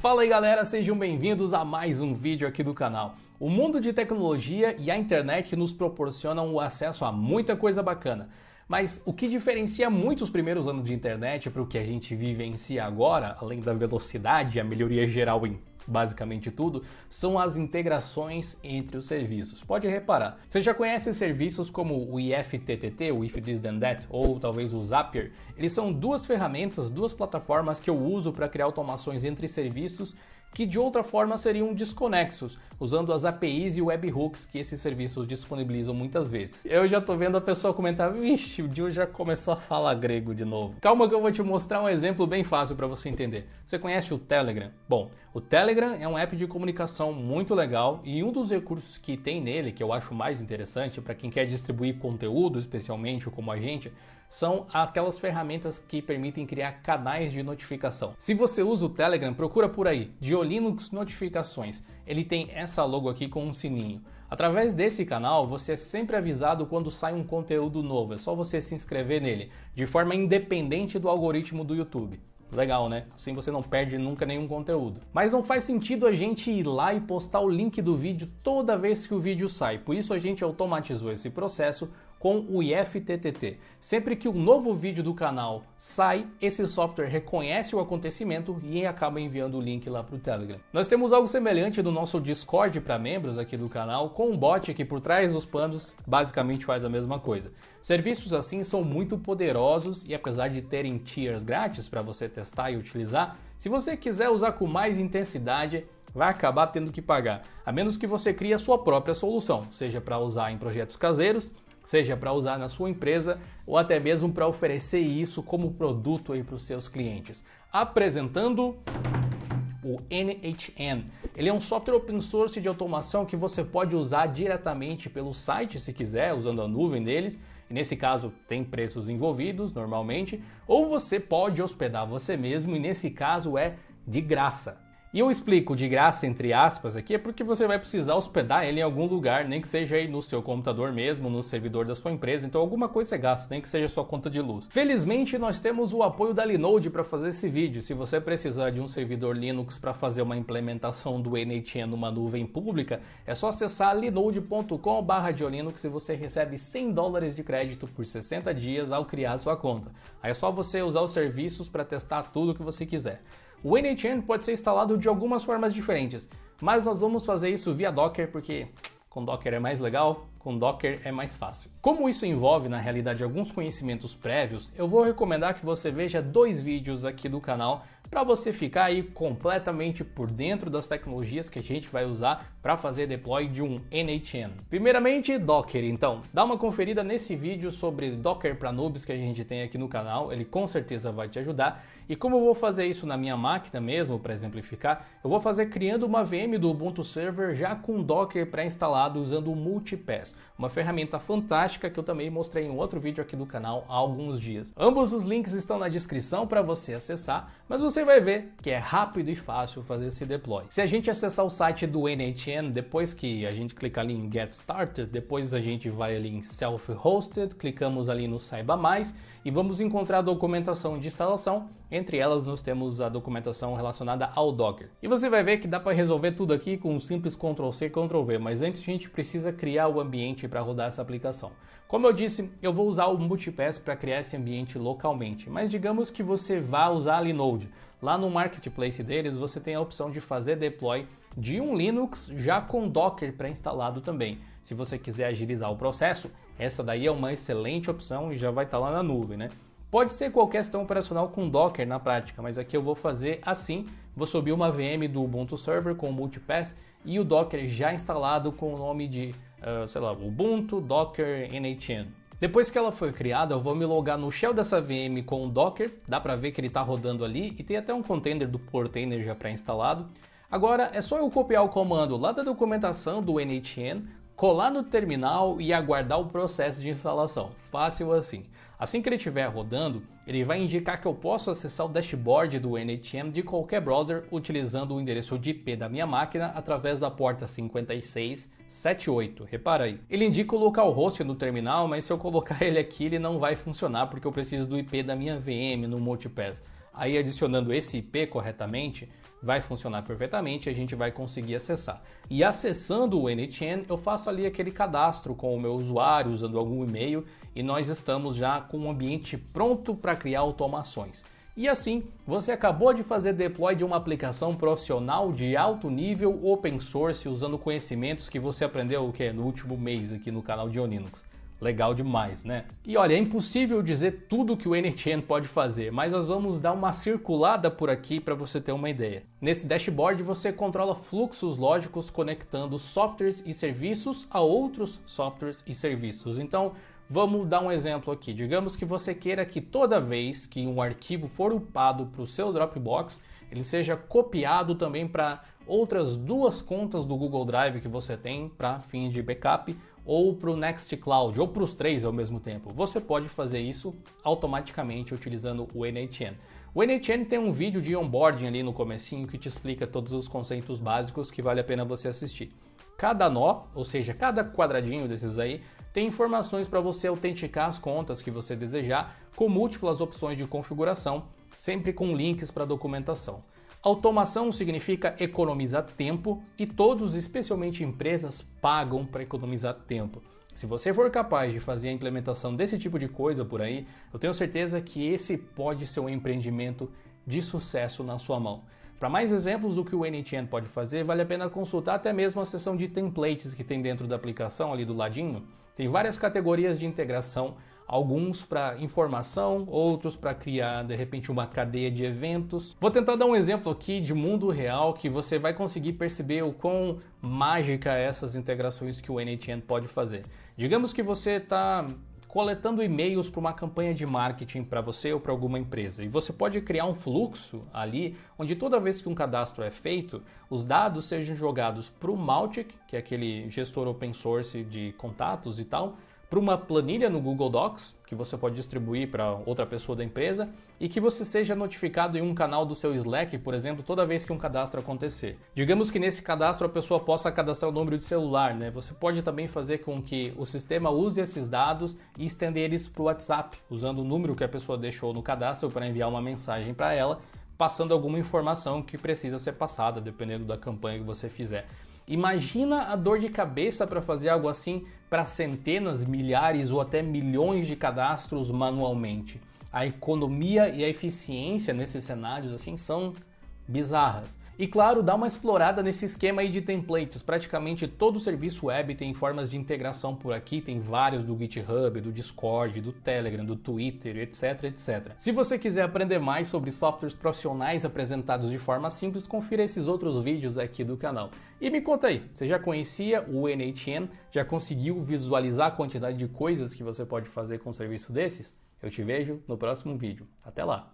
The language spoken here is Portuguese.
Fala aí galera, sejam bem-vindos a mais um vídeo aqui do canal. O mundo de tecnologia e a internet nos proporcionam o acesso a muita coisa bacana. Mas o que diferencia muito os primeiros anos de internet para o que a gente vivencia agora, além da velocidade e a melhoria geral em basicamente tudo, são as integrações entre os serviços. Pode reparar, você já conhece serviços como o IFTTT, o If This Then That, ou talvez o Zapier. Eles são duas ferramentas, duas plataformas que eu uso para criar automações entre serviços que de outra forma seriam desconexos, usando as APIs e webhooks que esses serviços disponibilizam muitas vezes. Eu já tô vendo a pessoa comentar: "Vixe, o Dio já começou a falar grego de novo". Calma que eu vou te mostrar um exemplo bem fácil para você entender. Você conhece o Telegram? Bom, o Telegram é um app de comunicação muito legal e um dos recursos que tem nele, que eu acho mais interessante para quem quer distribuir conteúdo, especialmente como a gente, são aquelas ferramentas que permitem criar canais de notificação. Se você usa o Telegram, procura por aí, Diolinux Notificações. Ele tem essa logo aqui com um sininho. Através desse canal, você é sempre avisado quando sai um conteúdo novo, é só você se inscrever nele, de forma independente do algoritmo do YouTube. Legal, né? Assim você não perde nunca nenhum conteúdo. Mas não faz sentido a gente ir lá e postar o link do vídeo toda vez que o vídeo sai, por isso a gente automatizou esse processo com o IFTTT. Sempre que um novo vídeo do canal sai, esse software reconhece o acontecimento e acaba enviando o link lá para o Telegram. Nós temos algo semelhante do nosso Discord para membros aqui do canal, com um bot que por trás dos panos basicamente faz a mesma coisa. Serviços assim são muito poderosos e apesar de terem tiers grátis para você testar e utilizar, se você quiser usar com mais intensidade, vai acabar tendo que pagar, a menos que você crie a sua própria solução, seja para usar em projetos caseiros seja para usar na sua empresa ou até mesmo para oferecer isso como produto aí para os seus clientes. Apresentando o NHN. Ele é um software open source de automação que você pode usar diretamente pelo site se quiser, usando a nuvem deles. Nesse caso, tem preços envolvidos normalmente, ou você pode hospedar você mesmo e nesse caso é de graça. E eu explico de graça, entre aspas, aqui, é porque você vai precisar hospedar ele em algum lugar, nem que seja aí no seu computador mesmo, no servidor da sua empresa, então alguma coisa você gasta, nem que seja sua conta de luz. Felizmente, nós temos o apoio da Linode para fazer esse vídeo. Se você precisar de um servidor Linux para fazer uma implementação do NTN numa nuvem pública, é só acessar linode.com barra de Linux e você recebe 100 dólares de crédito por 60 dias ao criar sua conta. Aí é só você usar os serviços para testar tudo que você quiser. O NHN pode ser instalado de algumas formas diferentes, mas nós vamos fazer isso via Docker porque com Docker é mais legal com Docker é mais fácil. Como isso envolve na realidade alguns conhecimentos prévios, eu vou recomendar que você veja dois vídeos aqui do canal para você ficar aí completamente por dentro das tecnologias que a gente vai usar para fazer deploy de um NHN. Primeiramente, Docker, então. Dá uma conferida nesse vídeo sobre Docker para noobs que a gente tem aqui no canal, ele com certeza vai te ajudar. E como eu vou fazer isso na minha máquina mesmo, para exemplificar, eu vou fazer criando uma VM do Ubuntu Server já com Docker pré-instalado usando o Multipass uma ferramenta fantástica que eu também mostrei em outro vídeo aqui do canal há alguns dias. Ambos os links estão na descrição para você acessar, mas você vai ver que é rápido e fácil fazer esse deploy. Se a gente acessar o site do NHN, depois que a gente clicar ali em Get Started, depois a gente vai ali em Self-Hosted, clicamos ali no Saiba Mais e vamos encontrar a documentação de instalação. Entre elas, nós temos a documentação relacionada ao Docker. E você vai ver que dá para resolver tudo aqui com um simples Ctrl+C, Ctrl+V, mas antes a gente precisa criar o ambiente ambiente para rodar essa aplicação. Como eu disse, eu vou usar o Multipass para criar esse ambiente localmente, mas digamos que você vá usar a Linode. Lá no marketplace deles, você tem a opção de fazer deploy de um Linux já com Docker pré-instalado também. Se você quiser agilizar o processo, essa daí é uma excelente opção e já vai estar tá lá na nuvem, né? Pode ser qualquer sistema operacional com Docker na prática, mas aqui eu vou fazer assim. Vou subir uma VM do Ubuntu Server com o Multipass e o Docker já instalado com o nome de ah, sei lá, Ubuntu, Docker, NHN. Depois que ela foi criada, eu vou me logar no shell dessa VM com o Docker, dá para ver que ele está rodando ali e tem até um container do Portainer já pré-instalado. Agora é só eu copiar o comando lá da documentação do NHN, colar no terminal e aguardar o processo de instalação. Fácil assim. Assim que ele estiver rodando, ele vai indicar que eu posso acessar o dashboard do NHM de qualquer browser utilizando o endereço de IP da minha máquina através da porta 5678. Repara aí. Ele indica o localhost no terminal, mas se eu colocar ele aqui, ele não vai funcionar porque eu preciso do IP da minha VM no multipass. Aí adicionando esse IP corretamente, vai funcionar perfeitamente e a gente vai conseguir acessar. E acessando o NHN, eu faço ali aquele cadastro com o meu usuário usando algum e-mail e nós estamos já com um ambiente pronto para criar automações. E assim, você acabou de fazer deploy de uma aplicação profissional de alto nível open source usando conhecimentos que você aprendeu o que no último mês aqui no canal de Linux legal demais, né? E olha, é impossível dizer tudo que o NHN pode fazer, mas nós vamos dar uma circulada por aqui para você ter uma ideia. Nesse dashboard você controla fluxos lógicos conectando softwares e serviços a outros softwares e serviços. Então, Vamos dar um exemplo aqui. Digamos que você queira que toda vez que um arquivo for upado para o seu Dropbox, ele seja copiado também para outras duas contas do Google Drive que você tem para fim de backup ou para o Nextcloud, ou para os três ao mesmo tempo. Você pode fazer isso automaticamente utilizando o NHN. O NHN tem um vídeo de onboarding ali no comecinho que te explica todos os conceitos básicos que vale a pena você assistir. Cada nó, ou seja, cada quadradinho desses aí, tem informações para você autenticar as contas que você desejar com múltiplas opções de configuração, sempre com links para documentação. Automação significa economizar tempo e todos, especialmente empresas, pagam para economizar tempo. Se você for capaz de fazer a implementação desse tipo de coisa por aí, eu tenho certeza que esse pode ser um empreendimento de sucesso na sua mão. Para mais exemplos do que o NTN pode fazer, vale a pena consultar até mesmo a seção de templates que tem dentro da aplicação ali do ladinho. Tem várias categorias de integração alguns para informação, outros para criar de repente uma cadeia de eventos. Vou tentar dar um exemplo aqui de mundo real que você vai conseguir perceber o quão mágica é essas integrações que o NHN pode fazer. Digamos que você está coletando e-mails para uma campanha de marketing para você ou para alguma empresa. E você pode criar um fluxo ali onde toda vez que um cadastro é feito, os dados sejam jogados para o Mautic, que é aquele gestor open source de contatos e tal, para uma planilha no Google Docs, que você pode distribuir para outra pessoa da empresa, e que você seja notificado em um canal do seu Slack, por exemplo, toda vez que um cadastro acontecer. Digamos que nesse cadastro a pessoa possa cadastrar o número de celular, né? Você pode também fazer com que o sistema use esses dados e estender eles para o WhatsApp, usando o número que a pessoa deixou no cadastro para enviar uma mensagem para ela, passando alguma informação que precisa ser passada, dependendo da campanha que você fizer. Imagina a dor de cabeça para fazer algo assim para centenas, milhares ou até milhões de cadastros manualmente. A economia e a eficiência nesses cenários assim são bizarras. E claro, dá uma explorada nesse esquema aí de templates. Praticamente todo serviço web tem formas de integração por aqui, tem vários do GitHub, do Discord, do Telegram, do Twitter, etc, etc. Se você quiser aprender mais sobre softwares profissionais apresentados de forma simples, confira esses outros vídeos aqui do canal. E me conta aí, você já conhecia o NHN? Já conseguiu visualizar a quantidade de coisas que você pode fazer com um serviço desses? Eu te vejo no próximo vídeo. Até lá!